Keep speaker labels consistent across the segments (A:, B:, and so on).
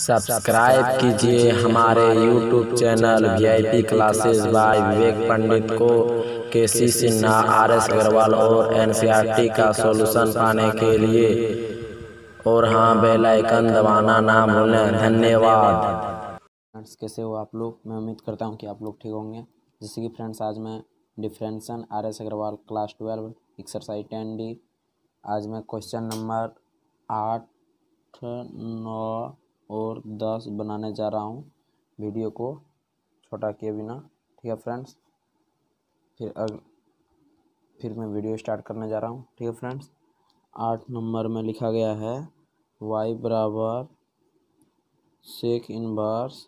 A: subscribe कीजिए हमारे YouTube channel VIP classes by Vivek Pandit को K C Sinha R S Agarwal और एनसीईआरटी e का सॉल्यूशन पाने के लिए और हाँ बेलाइकन दबाना ना भूलें धन्यवाद फ्रेंड्स कैसे हो आप लोग मैं उम्मीद करता हूँ कि आप लोग ठीक होंगे जैसे कि फ्रेंड्स आज मैं differentiation R S Agarwal class twelve exercise ten D आज मैं क्वेश्चन नंबर आठ नौ और दस बनाने जा रहा हूँ वीडियो को छोटा किए बिना ठीक है फ्रेंड्स फिर अग फिर मैं वीडियो स्टार्ट करने जा रहा हूँ ठीक है फ्रेंड्स आठ नंबर में लिखा गया है वाई बराबर सेक बार्स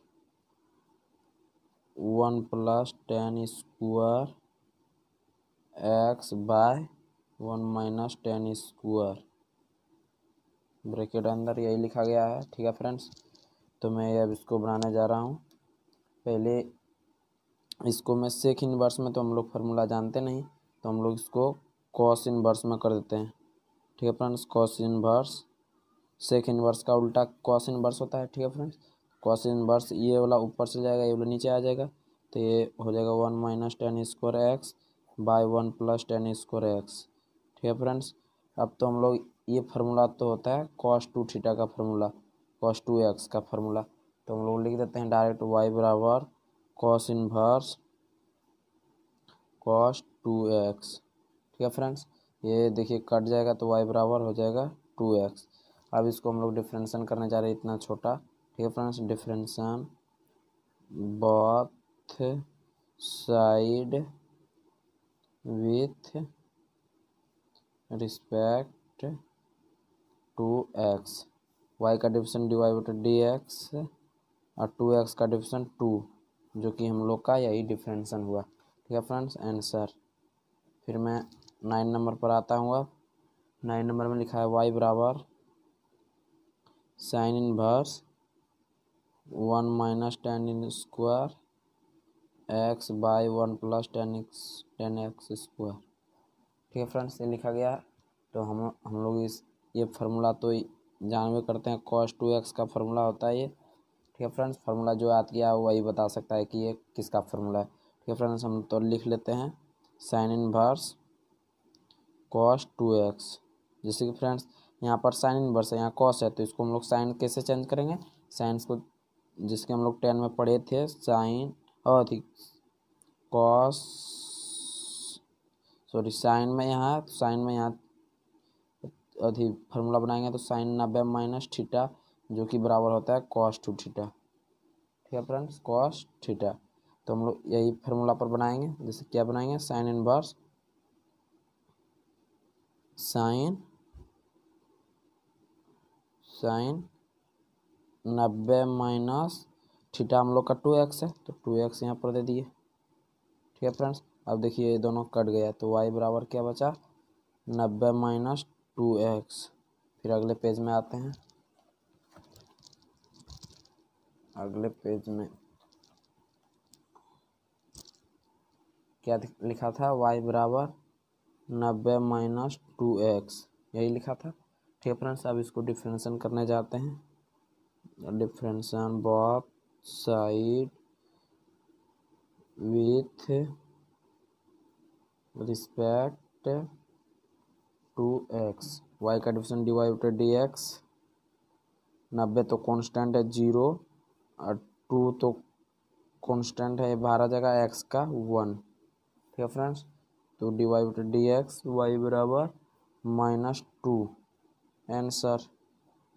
A: one plus tan square X by one minus tan square bracket अंदर यही लिखा गया है ठीक है फ्रेंड्स तो मैं अब इसको बनाने जा रहा हूँ पहले इसको मैं सेक इनवर्स में तो हम लोग फार्मूला जानते नहीं तो हम लोग इसको कॉस इनवर्स में कर देते हैं ठीक है friends cos inverse sec inverse का उल्टा कॉस इनवर्स होता है ठीक है फ्रेंड्स कॉस इनवर्स ये वाला ऊपर से जाएगा ये वाला नीचे आ जाएगा तो ये हो जाएगा one minus tan square X by one plus tan square X ठीक है फ्रेंड्स अब तो हम लोग ये फार्मूला तो होता है कॉस टू थीटा का फार्मूला कॉस टू एक्स का फार्मूला तो हम लोग लिख देते हैं डायरेक्ट वाई बराबर cos inverse cos two X ठीक है फ्रेंड्स ये देखिए कट जाएगा तो वाई बराबर हो जाएगा टू एक्स अब इसको हम लोग डिफ्रेंसन करने जा रहे हैं इतना छोटा ठीक है friends differentiation both side with respect to X Y का डिविजन डी वाई बटे डी एक्स और टू एक्स का डिविजन टू जो कि हम लोग का यही डिफरेंशन हुआ ठीक है फ्रेंड्स आंसर फिर मैं नाइन नंबर पर आता हूँ अब नाइन नंबर में लिखा है वाई बराबर sine inverse one minus tan in square X by one plus tan X tan X square ठीक है फ्रेंड्स ये लिखा गया तो हम हम लोग इस ये फार्मूला तो जानवे करते हैं कॉस टू एक्स का फार्मूला होता है ये ठीक है फ्रेंड्स फार्मूला जो याद किया वही बता सकता है कि ये किसका फार्मूला है ठीक है फ्रेंड्स हम तो लिख लेते हैं sine inverse cos two X जैसे कि फ्रेंड्स यहाँ पर साइन इन वर्स है यहाँ कॉस है तो इसको हम लोग साइन कैसे चेंज करेंगे साइंस को जिसके हम लोग टेन में पढ़े थे साइन और कॉस सॉरी साइन में यहाँ साइन में यहाँ अथी फार्मूला बनाएंगे तो साइन नब्बे माइनस ठीटा जो कि बराबर होता है कॉस टू ठीटा ठीक है फ्रेंड्स कॉस ठीटा तो हम लोग यही फार्मूला पर बनाएंगे जैसे क्या बनाएंगे साइन इनवर्स साइन साइन नब्बे माइनस ठीटा हम लोग का टू एक्स है तो टू एक्स यहाँ पर दे दिए ठीक है फ्रेंड्स अब देखिए ये दोनों कट गया तो वाई बराबर क्या बचा नब्बे माइनस टू एक्स फिर अगले पेज में आते हैं अगले पेज में क्या लिखा था वाई बराबर नब्बे माइनस टू एक्स यही लिखा था ठीक है फ्रेंड्स अब इसको डिफ्रेंसन करने जाते हैं differentiation both side with respect to X Y का division D Y D X नब्बे तो कांस्टेंट है जीरो और टू तो कांस्टेंट है बारह जगह एक्स का वन ठीक है फ्रेंड्स तो D Y D X Y बराबर माइनस टू आंसर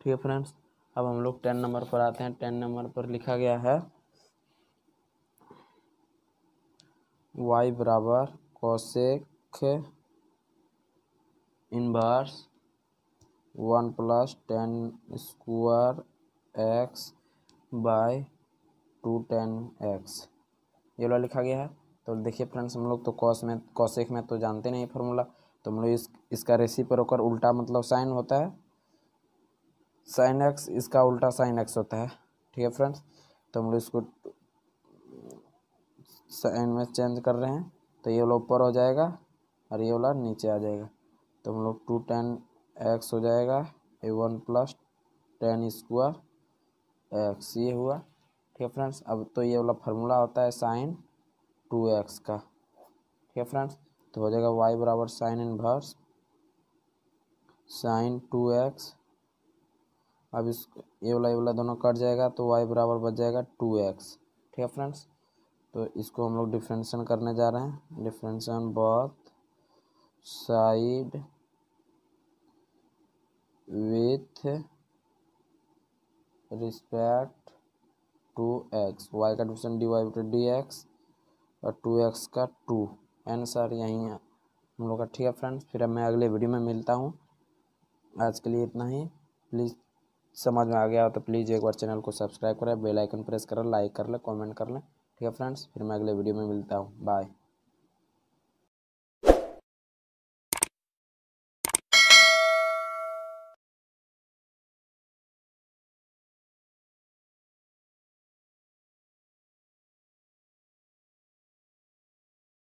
A: ठीक है फ्रेंड्स अब हम लोग टेन नंबर पर आते हैं टेन नंबर पर लिखा गया है वाई बराबर कौशिक inverse one plus tan square X by two tan X ये वाला लिखा गया है तो देखिए फ्रेंड्स हम लोग तो कॉस में कॉस एक में तो जानते नहीं फॉर्मूला तो हम लोग इस इसका रेसी पर होकर उल्टा मतलब साइन होता है साइन एक्स इसका उल्टा साइन एक्स होता है ठीक है फ्रेंड्स तो हम लोग इसको साइन में चेंज कर रहे हैं तो ये वाला ऊपर हो जाएगा और ये वाला नीचे आ जाएगा तो हम लोग टू टेन एक्स हो जाएगा A one plus tan square X ये हुआ ठीक है फ्रेंड्स अब तो ये वाला फार्मूला होता है साइन टू एक्स का ठीक है फ्रेंड्स तो हो जाएगा वाई बराबर sine inverse sine two X अब इस ये वाला ये वाला दोनों कट जाएगा तो वाई बराबर बच जाएगा टू एक्स ठीक है फ्रेंड्स तो इसको हम लोग डिफ्रेंसन करने जा रहे हैं differentiation both side with respect to X Y का डिविजन डी वाई बटे डी एक्स और टू एक्स का टू आंसर यही है हम लोग का ठीक है फ्रेंड्स फिर मैं अगले वीडियो में मिलता हूँ आज के लिए इतना ही प्लीज़ समझ में आ गया हो तो प्लीज़ एक बार चैनल को सब्सक्राइब करें बेल आइकन प्रेस करें लाइक कर लें कमेंट कर लें ठीक है फ्रेंड्स फिर मैं अगले वीडियो में मिलता हूँ बाय